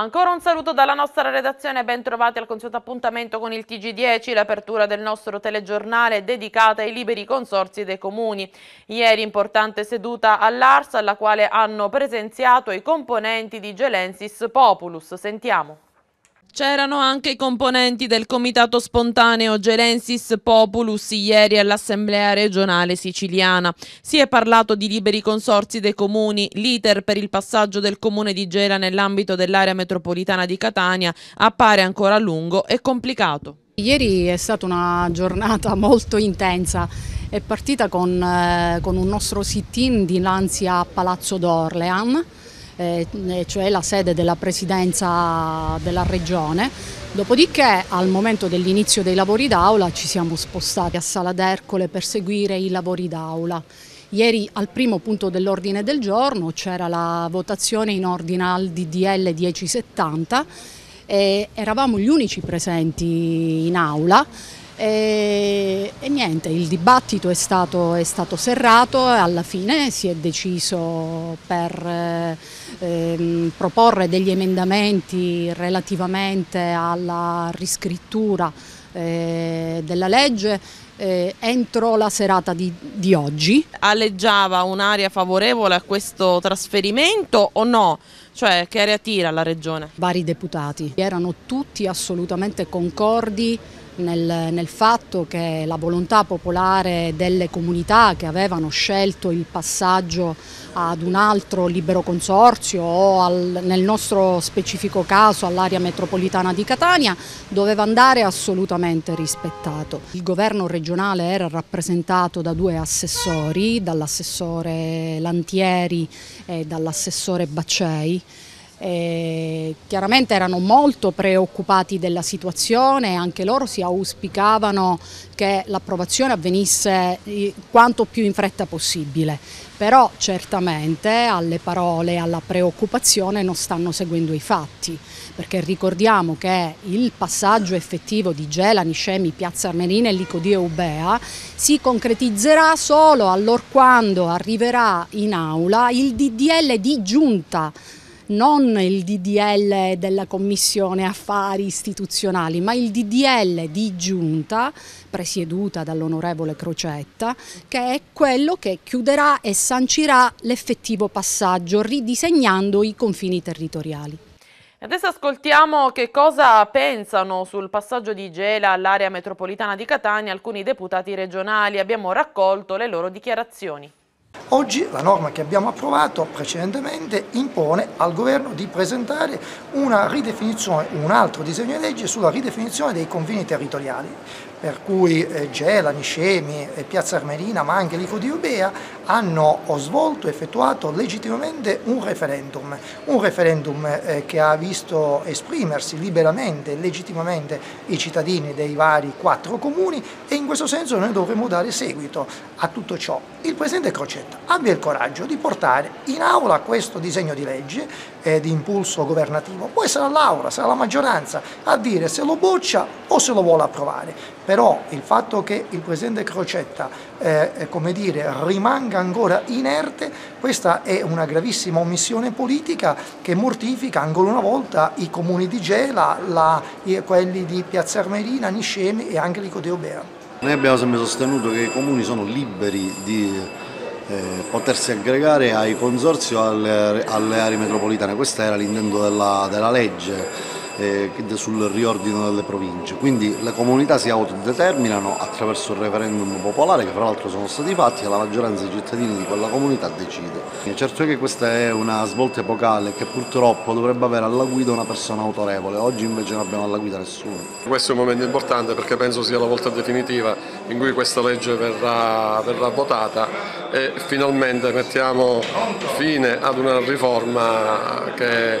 Ancora un saluto dalla nostra redazione, ben trovati al consueto appuntamento con il TG10, l'apertura del nostro telegiornale dedicata ai liberi consorzi dei comuni. Ieri importante seduta all'Arsa alla quale hanno presenziato i componenti di Gelensis Populus. Sentiamo. C'erano anche i componenti del comitato spontaneo Gerensis Populus ieri all'Assemblea regionale siciliana. Si è parlato di liberi consorsi dei comuni, l'iter per il passaggio del comune di Gela nell'ambito dell'area metropolitana di Catania appare ancora lungo e complicato. Ieri è stata una giornata molto intensa, è partita con, eh, con un nostro sit-in dinanzi a Palazzo d'Orlean eh, eh, cioè la sede della Presidenza della Regione. Dopodiché al momento dell'inizio dei lavori d'aula ci siamo spostati a Sala d'Ercole per seguire i lavori d'aula. Ieri al primo punto dell'ordine del giorno c'era la votazione in ordine al DDL 1070 e eravamo gli unici presenti in aula e, e niente, il dibattito è stato, è stato, serrato e alla fine si è deciso per ehm, proporre degli emendamenti relativamente alla riscrittura eh, della legge eh, entro la serata di, di oggi. Alleggiava un'area favorevole a questo trasferimento o no? Cioè che area tira la regione? Vari deputati erano tutti assolutamente concordi nel, nel, fatto che la volontà popolare delle comunità che avevano scelto il passaggio ad un altro libero consorzio o al, nel nostro specifico caso all'area metropolitana di Catania doveva andare assolutamente rispettato. Il governo regionale era rappresentato da due assessori, dall'assessore Lantieri e dall'assessore Baccei eh, chiaramente erano molto preoccupati della situazione, anche loro si auspicavano che l'approvazione avvenisse eh, quanto più in fretta possibile, però certamente alle parole, e alla preoccupazione non stanno seguendo i fatti, perché ricordiamo che il passaggio effettivo di Gela, Niscemi, Piazza Armerina e Licodia Ubea si concretizzerà solo allorquando arriverà in aula il DDL di giunta non il DDL della Commissione Affari Istituzionali, ma il DDL di giunta presieduta dall'onorevole Crocetta, che è quello che chiuderà e sancirà l'effettivo passaggio, ridisegnando i confini territoriali. Adesso ascoltiamo che cosa pensano sul passaggio di Gela all'area metropolitana di Catania alcuni deputati regionali. Abbiamo raccolto le loro dichiarazioni. Oggi la norma che abbiamo approvato precedentemente impone al Governo di presentare un altro disegno di legge sulla ridefinizione dei confini territoriali per cui eh, Gela, Niscemi, Piazza Armerina, ma anche l'Ico di Ubea, hanno svolto, effettuato legittimamente un referendum, un referendum eh, che ha visto esprimersi liberamente e legittimamente i cittadini dei vari quattro comuni e in questo senso noi dovremo dare seguito a tutto ciò. Il Presidente Crocetta abbia il coraggio di portare in aula questo disegno di legge eh, di impulso governativo, poi sarà Laura, sarà la maggioranza a dire se lo boccia o se lo vuole approvare, però il fatto che il Presidente Crocetta eh, come dire, rimanga ancora inerte, questa è una gravissima omissione politica che mortifica ancora una volta i comuni di Gela, la, quelli di Piazza Armerina, Niscemi e anche Licodeo Bera. Noi abbiamo sempre sostenuto che i comuni sono liberi di eh, potersi aggregare ai consorzi o alle, alle aree metropolitane, questo era l'intento della, della legge eh, sul riordino delle province. Quindi le comunità si autodeterminano attraverso il referendum popolare che fra l'altro sono stati fatti e la maggioranza dei cittadini di quella comunità decide. E certo che questa è una svolta epocale che purtroppo dovrebbe avere alla guida una persona autorevole, oggi invece non abbiamo alla guida nessuno. Questo è un momento importante perché penso sia la volta definitiva in cui questa legge verrà, verrà votata e finalmente mettiamo fine ad una riforma che eh,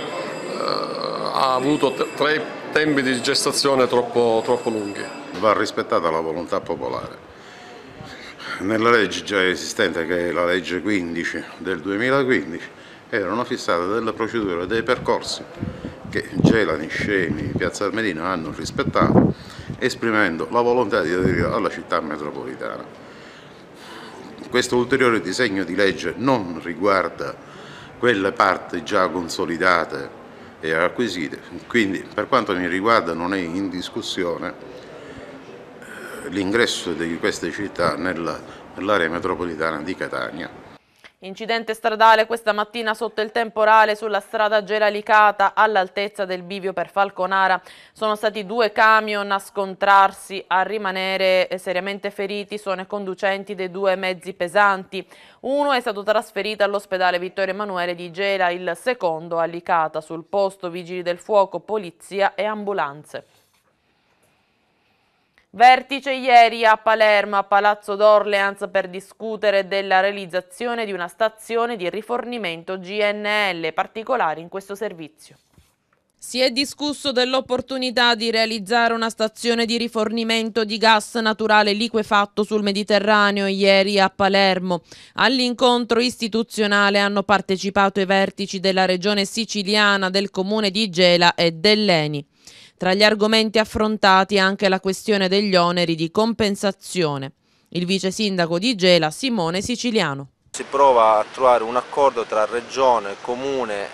ha avuto tre tempi di gestazione troppo, troppo lunghi. Va rispettata la volontà popolare. Nella legge già esistente, che è la legge 15 del 2015, erano fissate delle procedure, e dei percorsi che Gelani, Scemi, Piazza Armerino hanno rispettato, esprimendo la volontà di aderire alla città metropolitana. Questo ulteriore disegno di legge non riguarda quelle parti già consolidate e acquisite. Quindi per quanto mi riguarda non è in discussione eh, l'ingresso di queste città nell'area metropolitana di Catania. Incidente stradale questa mattina sotto il temporale sulla strada Geralicata all'altezza del bivio per Falconara. Sono stati due camion a scontrarsi, a rimanere seriamente feriti sono i conducenti dei due mezzi pesanti. Uno è stato trasferito all'ospedale Vittorio Emanuele di Gela, il secondo a Licata. Sul posto vigili del fuoco, polizia e ambulanze. Vertice ieri a Palermo, a Palazzo d'Orleans, per discutere della realizzazione di una stazione di rifornimento GNL, particolare in questo servizio. Si è discusso dell'opportunità di realizzare una stazione di rifornimento di gas naturale liquefatto sul Mediterraneo ieri a Palermo. All'incontro istituzionale hanno partecipato i vertici della regione siciliana, del comune di Gela e dell'Eni. Tra gli argomenti affrontati anche la questione degli oneri di compensazione. Il vice sindaco di Gela, Simone Siciliano. Si prova a trovare un accordo tra Regione, Comune, eh,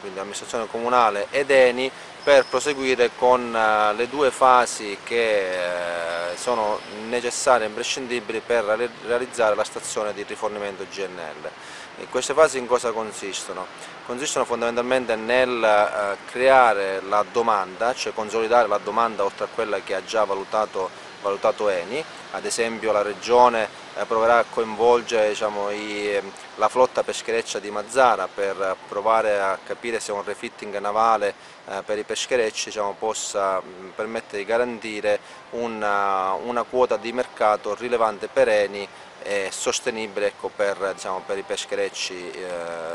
quindi amministrazione comunale ed Eni per proseguire con eh, le due fasi che eh, sono necessarie e imprescindibili per realizzare la stazione di rifornimento GNL. E queste fasi in cosa consistono? Consistono fondamentalmente nel eh, creare la domanda, cioè consolidare la domanda oltre a quella che ha già valutato valutato ENI, ad esempio la Regione eh, proverà a coinvolgere diciamo, i, ehm, la flotta peschereccia di Mazzara per provare a capire se un refitting navale eh, per i pescherecci diciamo, possa mm, permettere di garantire una, eh, una, quota di mercato rilevante per ENI e sostenibile ecco, per, diciamo, per, i pescherecci eh,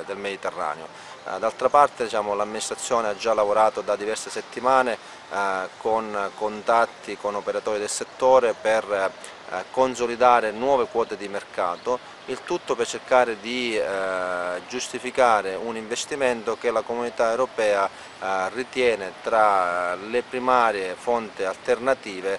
del Mediterraneo. D'altra parte diciamo, l'amministrazione ha già lavorato da diverse settimane eh, con contatti con operatori del settore per eh, eh, consolidare nuove quote di mercato, il tutto per cercare di giustificare un investimento che la comunità europea ritiene tra le primarie fonti alternative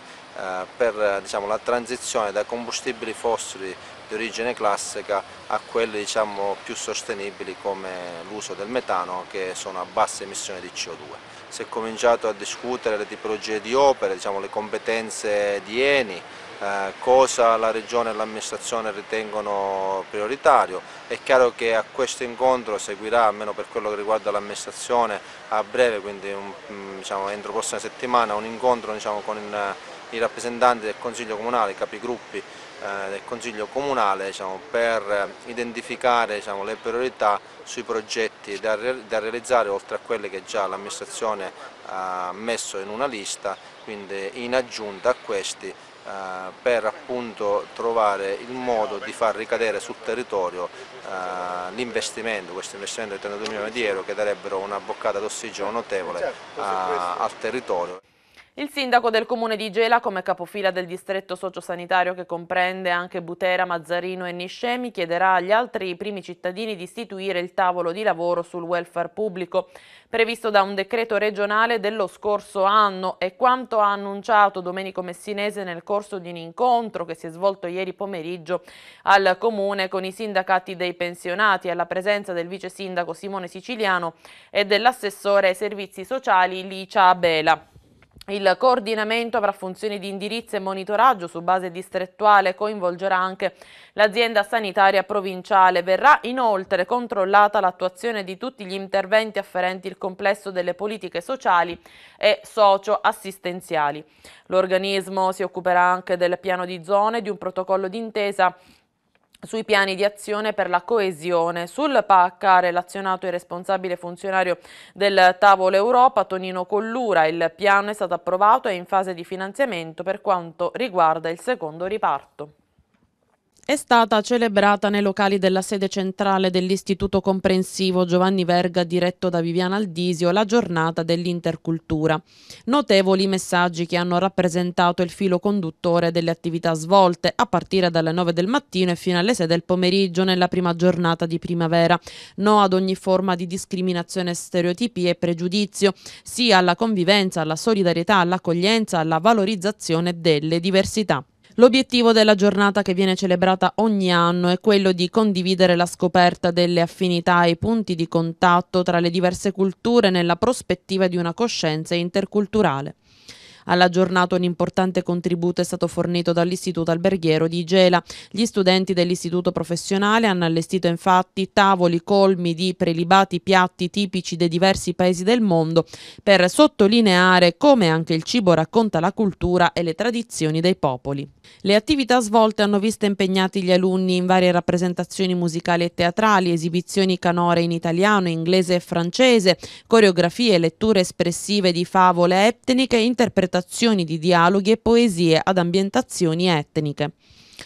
per diciamo, la transizione da combustibili fossili di origine classica a quelli diciamo, più sostenibili come l'uso del metano che sono a basse emissioni di CO2 si è cominciato a discutere le tipologie di opere, diciamo, le competenze di Eni, eh, cosa la Regione e l'amministrazione ritengono prioritario. È chiaro che a questo incontro seguirà, almeno per quello che riguarda l'amministrazione, a breve, quindi un, mm, diciamo, entro prossima settimana, un incontro diciamo, con il, eh, i rappresentanti del Consiglio Comunale, i capigruppi eh, del Consiglio Comunale diciamo, per identificare diciamo, le priorità sui progetti da, da, realizzare oltre a quelli che già l'amministrazione ha messo in una lista, quindi in aggiunta a questi eh, per appunto trovare il modo di far ricadere sul territorio eh, l'investimento, questo investimento di 32 milioni di euro che darebbero una boccata d'ossigeno notevole certo, al territorio. Il sindaco del comune di Gela, come capofila del distretto sociosanitario che comprende anche Butera, Mazzarino e Niscemi, chiederà agli altri primi cittadini di istituire il tavolo di lavoro sul welfare pubblico, previsto da un decreto regionale dello scorso anno e quanto ha annunciato Domenico Messinese nel corso di un incontro che si è svolto ieri pomeriggio al comune con i sindacati dei pensionati, alla presenza del vice sindaco Simone Siciliano e dell'assessore ai servizi sociali Licia Abela. Il coordinamento avrà funzioni di indirizzo e monitoraggio su base distrettuale, e coinvolgerà anche l'azienda sanitaria provinciale. Verrà inoltre controllata l'attuazione di tutti gli interventi afferenti il complesso delle politiche sociali e socio-assistenziali. L'organismo si occuperà anche del piano di zone, e di un protocollo d'intesa sui piani di azione per la coesione. Sul PAC ha relazionato il responsabile funzionario del Tavolo Europa, Tonino Collura. Il piano è stato approvato e in fase di finanziamento per quanto riguarda il secondo riparto è stata celebrata nei locali della sede centrale dell'Istituto Comprensivo Giovanni Verga diretto da Viviana Aldisio la giornata dell'intercultura. Notevoli messaggi che hanno rappresentato il filo conduttore delle attività svolte a partire dalle 9 del mattino e fino alle 6 del pomeriggio nella prima giornata di primavera. No ad ogni forma di discriminazione, stereotipi e pregiudizio, sì alla convivenza, alla solidarietà, all'accoglienza, alla valorizzazione delle diversità. L'obiettivo della giornata che viene celebrata ogni anno è quello di condividere la scoperta delle affinità e i punti di contatto tra le diverse culture nella prospettiva di una coscienza interculturale. Alla giornata un importante contributo è stato fornito dall'Istituto Alberghiero di Gela. Gli studenti dell'istituto professionale hanno allestito infatti tavoli colmi di prelibati piatti tipici dei diversi paesi del mondo per sottolineare come anche il cibo racconta la cultura e le tradizioni dei popoli. Le attività svolte hanno visto impegnati gli alunni in varie rappresentazioni musicali e teatrali, esibizioni canore in italiano, inglese e francese, coreografie, letture espressive di favole etniche, interpretazioni recitazioni di dialoghi e poesie ad ambientazioni etniche.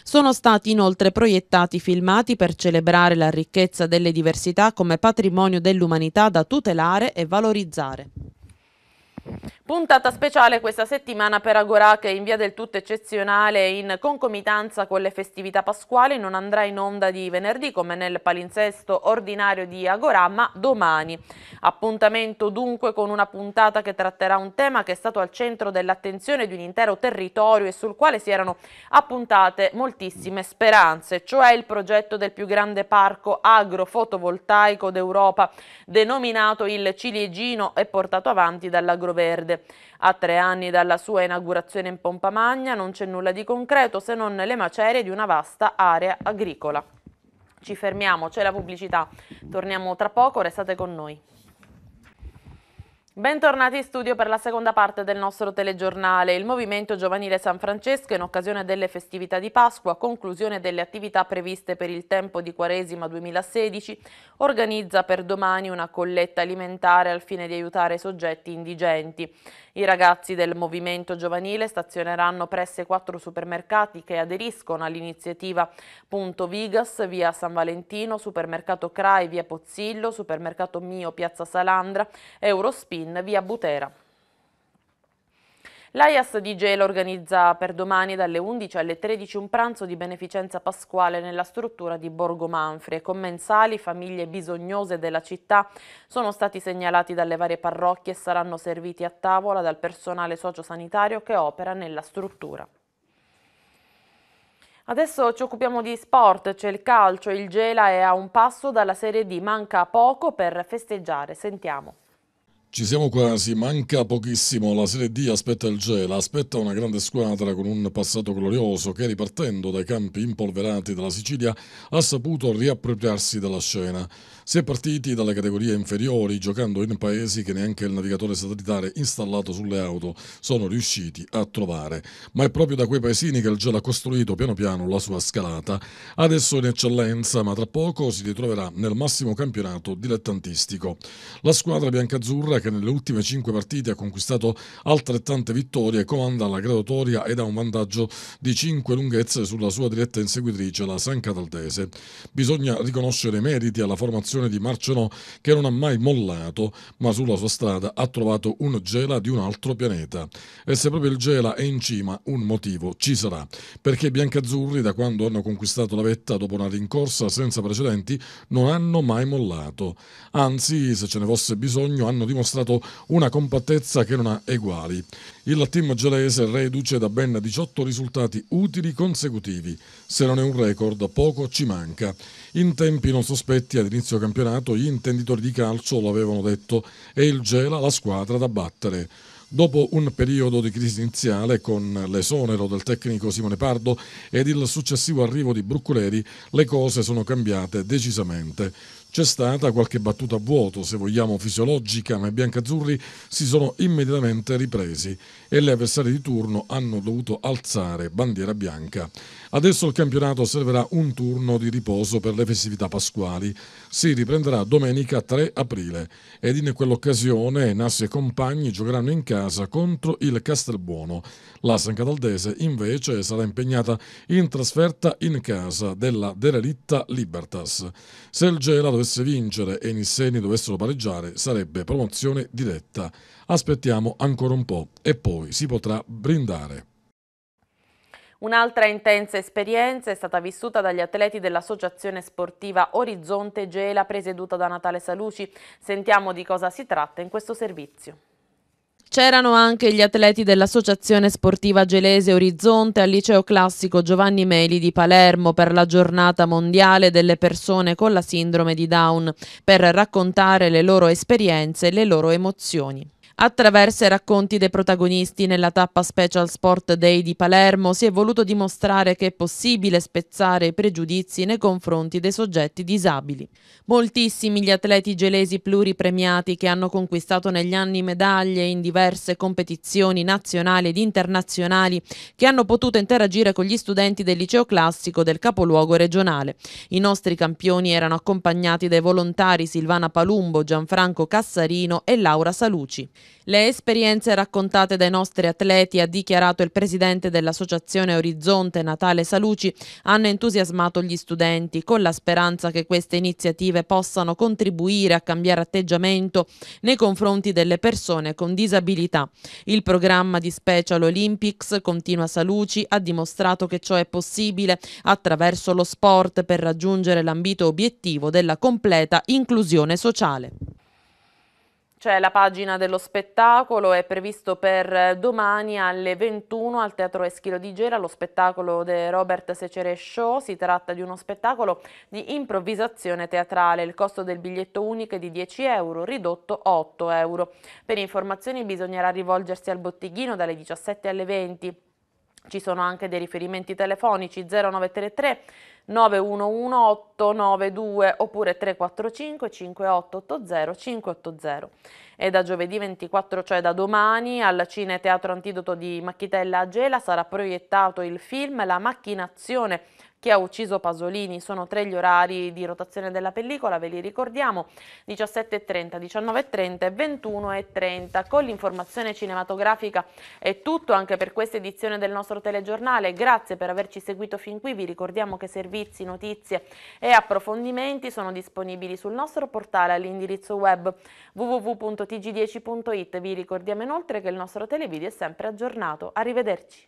Sono stati inoltre proiettati filmati per celebrare la ricchezza delle diversità come patrimonio dell'umanità da tutelare e valorizzare. Puntata speciale questa settimana per Agora che in via del tutto eccezionale in concomitanza con le festività pasquali non andrà in onda di venerdì come nel palinsesto ordinario di Agora ma domani. Appuntamento dunque con una puntata che tratterà un tema che è stato al centro dell'attenzione di un intero territorio e sul quale si erano appuntate moltissime speranze, cioè il progetto del più grande parco agrofotovoltaico d'Europa denominato il Ciliegino e portato avanti dall'Agroverde. A tre anni dalla sua inaugurazione in Pompa Magna non c'è nulla di concreto se non le macerie di una vasta area agricola. Ci fermiamo, c'è la pubblicità. Torniamo tra poco, restate con noi. Bentornati in studio per la seconda parte del nostro telegiornale. Il Movimento Giovanile San Francesco, in occasione delle festività di Pasqua, conclusione delle attività previste per il tempo di Quaresima 2016, organizza per domani una colletta alimentare al fine di aiutare i soggetti indigenti. I ragazzi del movimento giovanile stazioneranno presso i quattro supermercati che aderiscono all'iniziativa Punto Vigas, via San Valentino, supermercato Crai, via Pozzillo, supermercato Mio, piazza Salandra, Eurospin, via Butera. L'AIAS di Gela organizza per domani dalle 11 alle 13 un pranzo di beneficenza pasquale nella struttura di Borgo Manfre. Commensali, famiglie bisognose della città sono stati segnalati dalle varie parrocchie e saranno serviti a tavola dal personale sociosanitario che opera nella struttura. Adesso ci occupiamo di sport, c'è il calcio, il Gela è a un passo dalla Serie D, manca poco per festeggiare, sentiamo. Ci siamo quasi, manca pochissimo, la Serie D aspetta il Gela, aspetta una grande squadra con un passato glorioso che ripartendo dai campi impolverati della Sicilia ha saputo riappropriarsi della scena. Si è partiti dalle categorie inferiori giocando in paesi che neanche il navigatore satellitare installato sulle auto sono riusciti a trovare. Ma è proprio da quei paesini che il gel ha costruito piano piano la sua scalata, adesso in eccellenza, ma tra poco si ritroverà nel massimo campionato dilettantistico. La squadra biancazzurra, che nelle ultime 5 partite ha conquistato altrettante vittorie, comanda la graduatoria ed ha un vantaggio di 5 lunghezze sulla sua diretta inseguitrice, la San Cataldese. Bisogna riconoscere i meriti alla formazione direzione di Marcenò che non ha mai mollato, ma sulla sua strada ha trovato un Gela di un altro pianeta. E se proprio il Gela è in cima, un motivo ci sarà, perché i biancazzurri da quando hanno conquistato la vetta dopo una rincorsa senza precedenti non hanno mai mollato. Anzi, se ce ne fosse bisogno, hanno dimostrato una compattezza che non ha eguali. Il team gelese reduce da ben 18 risultati utili consecutivi. Se non è un record, poco ci manca. In tempi non sospetti ad inizio campionato gli intenditori di calcio lo avevano detto e il Gela la squadra da battere. Dopo un periodo di crisi iniziale con l'esonero del tecnico Simone Pardo ed il successivo arrivo di Bruccoleri, le cose sono cambiate decisamente c'è stata qualche battuta a vuoto, se vogliamo fisiologica, ma i biancazzurri si sono immediatamente ripresi e le avversarie di turno hanno dovuto alzare bandiera bianca. Adesso il campionato serverà un turno di riposo per le festività pasquali. Si riprenderà domenica 3 aprile ed in quell'occasione Nassi e compagni giocheranno in casa contro il Castelbuono. La San Cataldese invece sarà impegnata in trasferta in casa della derelitta Libertas. Se il Gela dovesse vincere e i Nisseni dovessero pareggiare sarebbe promozione diretta. Aspettiamo ancora un po' e poi si potrà brindare. Un'altra intensa esperienza è stata vissuta dagli atleti dell'associazione sportiva Orizzonte Gela presieduta da Natale Saluci. Sentiamo di cosa si tratta in questo servizio. C'erano anche gli atleti dell'Associazione Sportiva Gelese Orizzonte al Liceo Classico Giovanni Meli di Palermo per la giornata mondiale delle persone con la sindrome di Down per raccontare le loro esperienze e le loro emozioni. Attraverso i racconti dei protagonisti nella tappa Special Sport Day di Palermo si è voluto dimostrare che è possibile spezzare i pregiudizi nei confronti dei soggetti disabili. Moltissimi gli atleti gelesi pluripremiati che hanno conquistato negli anni medaglie in diverse competizioni nazionali ed internazionali che hanno potuto interagire con gli studenti del liceo classico del capoluogo regionale. I nostri campioni erano accompagnati dai volontari Silvana Palumbo, Gianfranco Cassarino e Laura Saluci. Le esperienze raccontate dai nostri atleti, ha dichiarato il presidente dell'associazione Orizzonte Natale Saluci, hanno entusiasmato gli studenti con la speranza che queste iniziative possano contribuire a cambiare atteggiamento nei confronti delle persone con disabilità. Il programma di Special Olympics, continua Saluci, ha dimostrato che ciò è possibile attraverso lo sport per raggiungere l'ambito obiettivo della completa inclusione sociale. C'è cioè, la pagina dello spettacolo, è previsto per eh, domani alle 21 al Teatro Eschilo di Gera lo spettacolo di Robert Secere Show. Si tratta di uno spettacolo di improvvisazione teatrale. Il costo del biglietto unico è di 10 euro, ridotto 8 euro. Per informazioni bisognerà rivolgersi al botteghino dalle 17 alle 20 ci sono anche dei riferimenti telefonici 0933 911 892 oppure 345 5880 580. E da giovedì 24, cioè da domani, al Cine Teatro Antidoto di Macchitella a Gela sarà proiettato il film La macchinazione chi ha ucciso Pasolini, sono tre gli orari di rotazione della pellicola, ve li ricordiamo, 17.30, 19.30 e 21.30. Con l'informazione cinematografica è tutto anche per questa edizione del nostro telegiornale, grazie per averci seguito fin qui, vi ricordiamo che servizi, notizie e approfondimenti sono disponibili sul nostro portale all'indirizzo web www.tg10.it, vi ricordiamo inoltre che il nostro televideo è sempre aggiornato. Arrivederci.